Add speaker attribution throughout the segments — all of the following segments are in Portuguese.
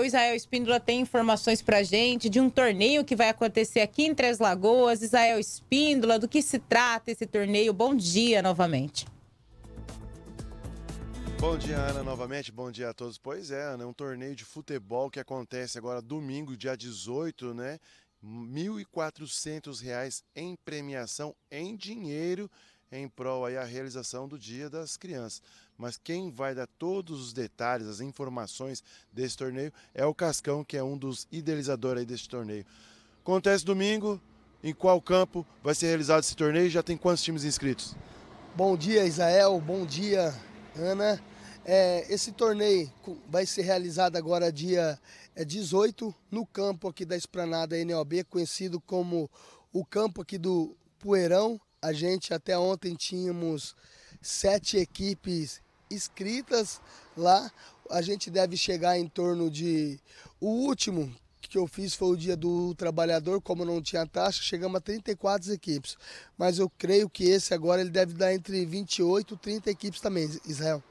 Speaker 1: O Israel Espíndola tem informações para gente de um torneio que vai acontecer aqui em Três Lagoas. Israel Espíndola, do que se trata esse torneio? Bom dia novamente. Bom dia, Ana, novamente. Bom dia a todos. Pois é, Ana, é um torneio de futebol que acontece agora domingo, dia 18, né? R$ 1.400 em premiação em dinheiro em prol aí a realização do Dia das Crianças mas quem vai dar todos os detalhes, as informações desse torneio é o Cascão, que é um dos idealizadores desse torneio. Acontece domingo, em qual campo vai ser realizado esse torneio já tem quantos times inscritos?
Speaker 2: Bom dia, Israel. Bom dia, Ana. É, esse torneio vai ser realizado agora dia 18 é, no campo aqui da Esplanada NOB, conhecido como o campo aqui do Poeirão. A gente até ontem tínhamos sete equipes inscritas lá. A gente deve chegar em torno de. O último que eu fiz foi o dia do trabalhador, como não tinha taxa, chegamos a 34 equipes. Mas eu creio que esse agora ele deve dar entre 28 e 30 equipes também, Israel.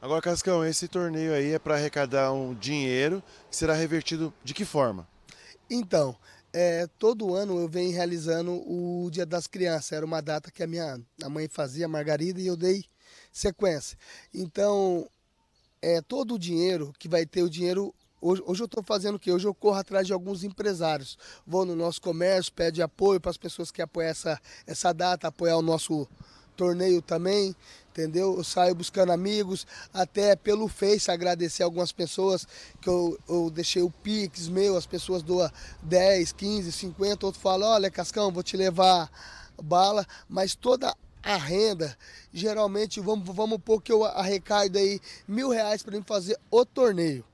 Speaker 1: Agora, Cascão, esse torneio aí é para arrecadar um dinheiro que será revertido de que forma?
Speaker 2: Então, é, todo ano eu venho realizando o Dia das Crianças. Era uma data que a minha a mãe fazia, a Margarida, e eu dei sequência. Então, é, todo o dinheiro que vai ter o dinheiro Hoje, hoje, eu estou fazendo o quê? Hoje eu corro atrás de alguns empresários. Vou no nosso comércio, pede apoio para as pessoas que apoiam essa, essa data, apoiar o nosso torneio também, entendeu? Eu saio buscando amigos, até pelo Face agradecer algumas pessoas que eu, eu deixei o Pix meu, as pessoas doam 10, 15, 50, outro fala, olha Cascão, vou te levar bala, mas toda a renda. Geralmente, vamos, vamos pôr que eu arrecado aí mil reais para mim fazer o torneio.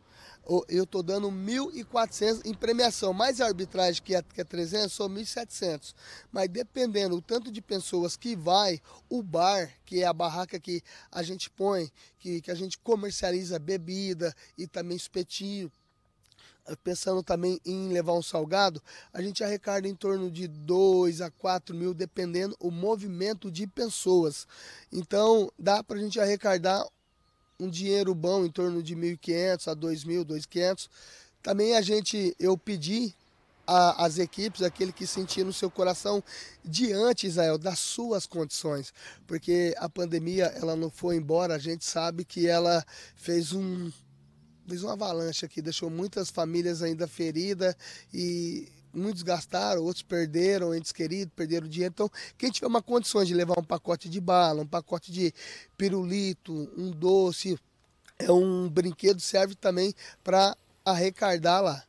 Speaker 2: Eu estou dando 1.400 em premiação, mais a arbitragem que é, que é 300, são 1.700. Mas dependendo o tanto de pessoas que vai, o bar, que é a barraca que a gente põe, que, que a gente comercializa bebida e também espetinho, pensando também em levar um salgado, a gente arrecada em torno de 2 a 4 mil, dependendo o movimento de pessoas. Então, dá para a gente arrecadar um dinheiro bom em torno de 1.500 a 2.000, 2.500. Também a gente, eu pedi as equipes, aquele que sentia no seu coração diante, Israel, das suas condições, porque a pandemia ela não foi embora, a gente sabe que ela fez um Fez uma avalanche aqui, deixou muitas famílias ainda feridas e muitos gastaram, outros perderam entes queridos, perderam dinheiro. Então, quem tiver uma condição de levar um pacote de bala, um pacote de pirulito, um doce, é um brinquedo, serve também para arrecadar lá.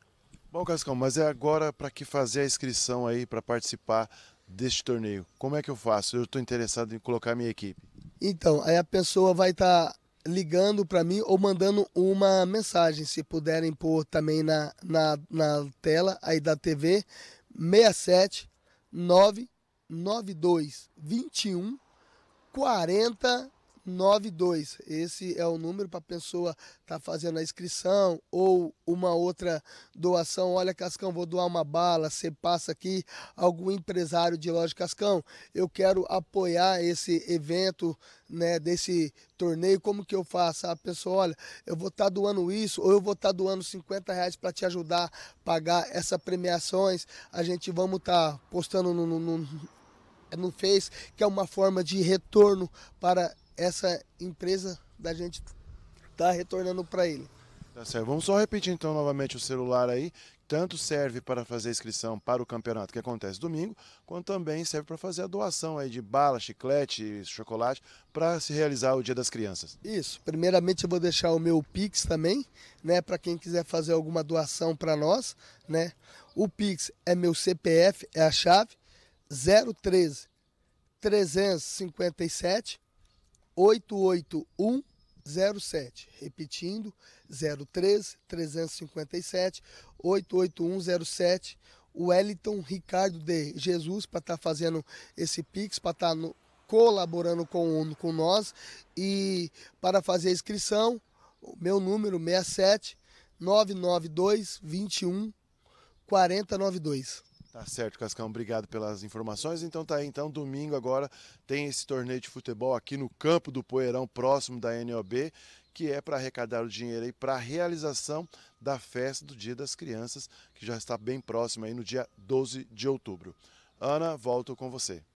Speaker 1: Bom, Cascão, mas é agora para que fazer a inscrição aí para participar deste torneio? Como é que eu faço? Eu estou interessado em colocar minha equipe.
Speaker 2: Então, aí a pessoa vai estar tá ligando para mim ou mandando uma mensagem, se puderem pôr também na, na, na tela aí da TV, 67 992 21 40 92. Esse é o número para a pessoa estar tá fazendo a inscrição ou uma outra doação. Olha, Cascão, vou doar uma bala. Você passa aqui, algum empresário de loja Cascão, eu quero apoiar esse evento, né, desse torneio. Como que eu faço? A pessoa, olha, eu vou estar tá doando isso ou eu vou estar tá doando 50 reais para te ajudar a pagar essas premiações. A gente vamos estar tá postando no, no, no no Face, que é uma forma de retorno para essa empresa da gente tá retornando para ele.
Speaker 1: Tá certo. Vamos só repetir então novamente o celular aí. Tanto serve para fazer inscrição para o campeonato que acontece domingo, quanto também serve para fazer a doação aí de bala, chiclete, chocolate para se realizar o Dia das Crianças.
Speaker 2: Isso. Primeiramente eu vou deixar o meu Pix também, né, para quem quiser fazer alguma doação para nós, né? O Pix é meu CPF, é a chave 013 357 88107. Repetindo, 013 357 88107. O Eliton Ricardo de Jesus para estar tá fazendo esse Pix, para estar tá colaborando com, com nós. E para fazer a inscrição, meu número 67 992 21 4092.
Speaker 1: Tá certo, Cascão. Obrigado pelas informações. Então tá aí. Então, domingo agora tem esse torneio de futebol aqui no campo do Poeirão, próximo da NOB, que é para arrecadar o dinheiro aí para a realização da festa do Dia das Crianças, que já está bem próximo aí no dia 12 de outubro. Ana, volto com você.